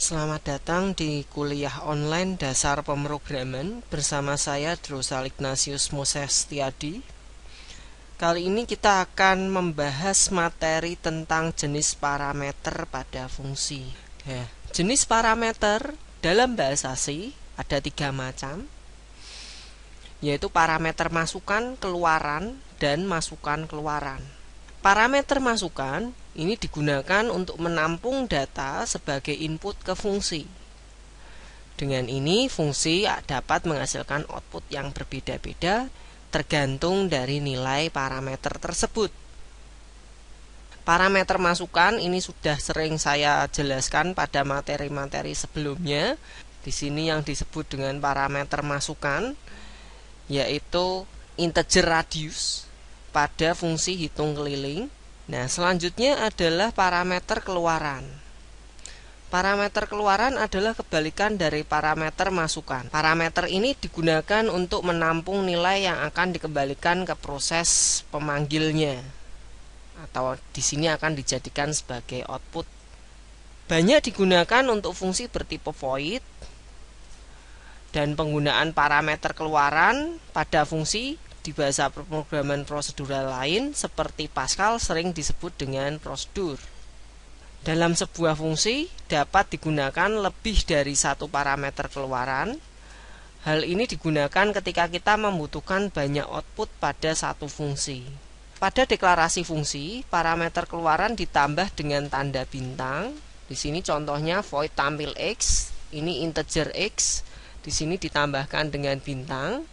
Selamat datang di kuliah online Dasar Pemrograman bersama saya Drusal Ignatius Moses Tiadi. Kali ini kita akan membahas materi tentang jenis parameter pada fungsi. Ya. Jenis parameter dalam bahasa C ada tiga macam, yaitu parameter masukan keluaran dan masukan keluaran. Parameter masukan ini digunakan untuk menampung data sebagai input ke fungsi. Dengan ini, fungsi dapat menghasilkan output yang berbeda-beda tergantung dari nilai parameter tersebut. Parameter masukan ini sudah sering saya jelaskan pada materi-materi sebelumnya. Di sini yang disebut dengan parameter masukan yaitu integer radius pada fungsi hitung keliling. Nah, selanjutnya adalah parameter keluaran. Parameter keluaran adalah kebalikan dari parameter masukan. Parameter ini digunakan untuk menampung nilai yang akan dikembalikan ke proses pemanggilnya atau di sini akan dijadikan sebagai output. Banyak digunakan untuk fungsi bertipe void dan penggunaan parameter keluaran pada fungsi di bahasa pemrograman prosedural lain seperti Pascal sering disebut dengan prosedur. Dalam sebuah fungsi dapat digunakan lebih dari satu parameter keluaran. Hal ini digunakan ketika kita membutuhkan banyak output pada satu fungsi. Pada deklarasi fungsi, parameter keluaran ditambah dengan tanda bintang. Di sini contohnya void tampil x, ini integer x, di sini ditambahkan dengan bintang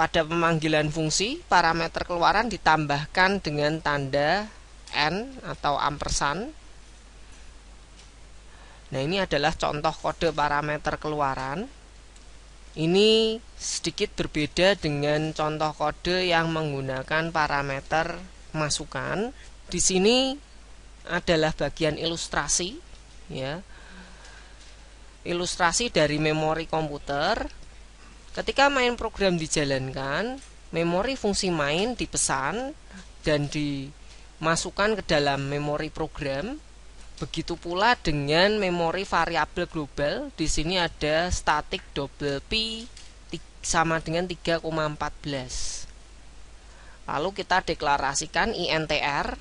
Pada pemanggilan fungsi, parameter keluaran ditambahkan dengan tanda N atau ampersand. Nah, ini adalah contoh kode parameter keluaran. Ini sedikit berbeda dengan contoh kode yang menggunakan parameter masukan. Di sini adalah bagian ilustrasi ya. Ilustrasi dari memori komputer Ketika main program dijalankan, memori fungsi main dipesan dan dimasukkan ke dalam memori program. Begitu pula dengan memori variabel global. Di sini ada static double p sama dengan 3,14. Lalu kita deklarasikan intr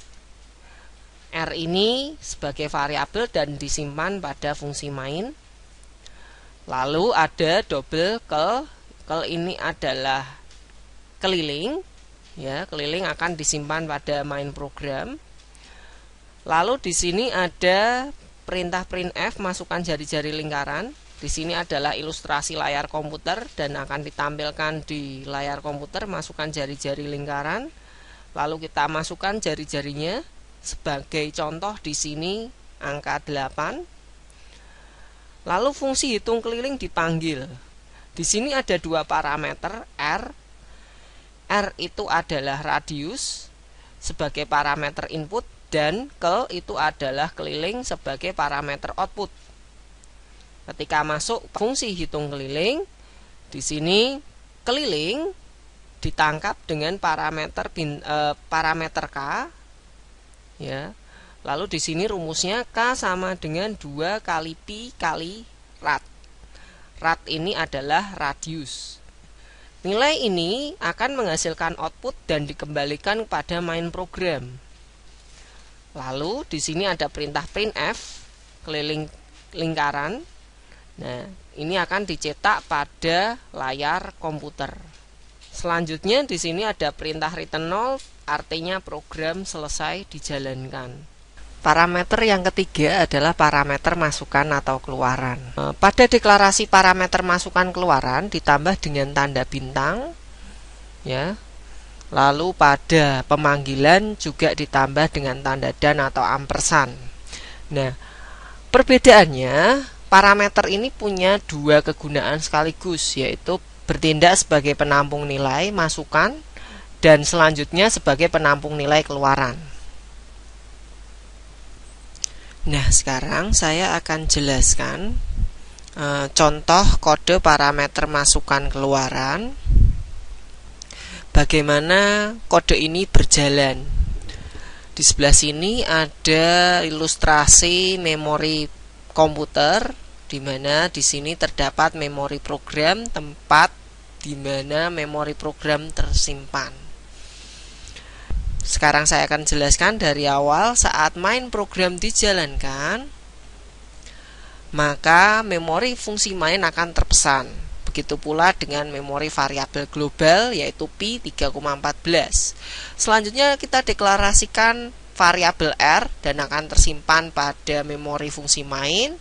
R ini sebagai variabel dan disimpan pada fungsi main. Lalu ada double ke kalau ini adalah keliling ya keliling akan disimpan pada main program lalu di sini ada perintah print f, masukkan jari-jari lingkaran di sini adalah ilustrasi layar komputer dan akan ditampilkan di layar komputer masukkan jari-jari lingkaran lalu kita masukkan jari-jarinya sebagai contoh di sini angka 8 lalu fungsi hitung keliling dipanggil di sini ada dua parameter R. R itu adalah radius sebagai parameter input dan ke itu adalah keliling sebagai parameter output. Ketika masuk fungsi hitung keliling, di sini keliling ditangkap dengan parameter bin, eh, parameter k ya. Lalu di sini rumusnya k sama dengan 2 kali pi kali rat. Rad ini adalah radius. Nilai ini akan menghasilkan output dan dikembalikan pada main program. Lalu di sini ada perintah printf keliling lingkaran. Nah, ini akan dicetak pada layar komputer. Selanjutnya di sini ada perintah return 0, artinya program selesai dijalankan. Parameter yang ketiga adalah parameter masukan atau keluaran. E, pada deklarasi parameter masukan keluaran ditambah dengan tanda bintang, ya. Lalu pada pemanggilan juga ditambah dengan tanda dan atau ampersand. Nah, perbedaannya parameter ini punya dua kegunaan sekaligus, yaitu bertindak sebagai penampung nilai masukan dan selanjutnya sebagai penampung nilai keluaran. Nah, sekarang saya akan jelaskan e, contoh kode parameter masukan keluaran. Bagaimana kode ini berjalan? Di sebelah sini ada ilustrasi memori komputer di mana di sini terdapat memori program tempat di mana memori program tersimpan. Sekarang saya akan jelaskan dari awal saat main program dijalankan, maka memori fungsi main akan terpesan. Begitu pula dengan memori variabel global yaitu pi 3,14. Selanjutnya kita deklarasikan variabel R dan akan tersimpan pada memori fungsi main.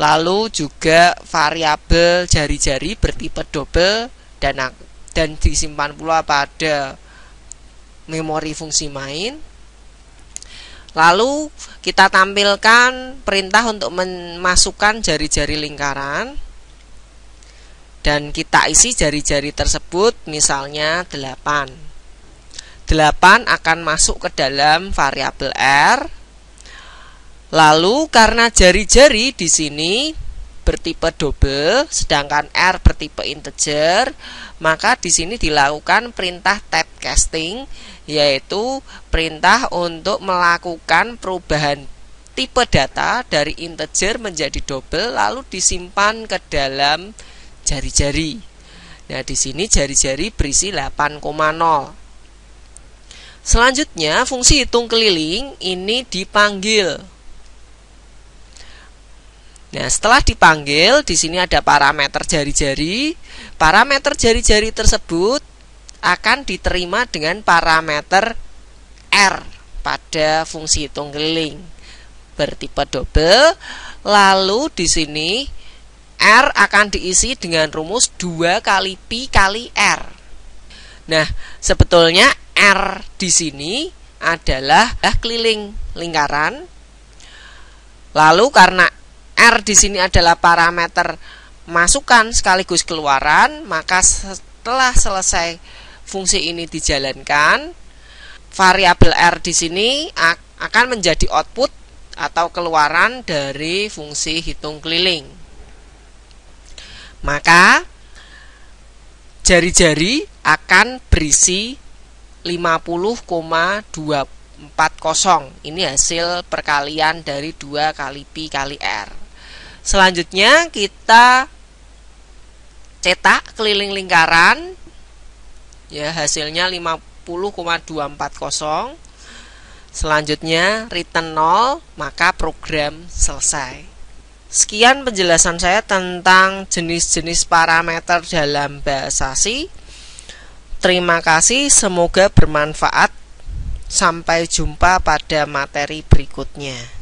Lalu juga variabel jari-jari bertipe double dan dan disimpan pula pada memori fungsi main. Lalu kita tampilkan perintah untuk memasukkan jari-jari lingkaran dan kita isi jari-jari tersebut misalnya 8. 8 akan masuk ke dalam variabel R. Lalu karena jari-jari di sini bertipe double sedangkan R bertipe integer, maka di sini dilakukan perintah tab casting yaitu perintah untuk melakukan perubahan tipe data dari integer menjadi double lalu disimpan ke dalam jari-jari. Nah, di sini jari-jari berisi 8,0. Selanjutnya, fungsi hitung keliling ini dipanggil. Nah, setelah dipanggil, di sini ada parameter jari-jari. Parameter jari-jari tersebut akan diterima dengan parameter R pada fungsi tunggeling bertipe double lalu di sini R akan diisi dengan rumus 2 kali Pi kali R nah sebetulnya R di sini adalah keliling lingkaran lalu karena R di sini adalah parameter masukan sekaligus keluaran maka setelah selesai fungsi ini dijalankan, variabel R di sini akan menjadi output atau keluaran dari fungsi hitung keliling. Maka jari-jari akan berisi 50,240. Ini hasil perkalian dari 2 kali pi kali r. Selanjutnya kita cetak keliling lingkaran ya hasilnya 50,240 selanjutnya return 0 maka program selesai sekian penjelasan saya tentang jenis-jenis parameter dalam bahasa C terima kasih semoga bermanfaat sampai jumpa pada materi berikutnya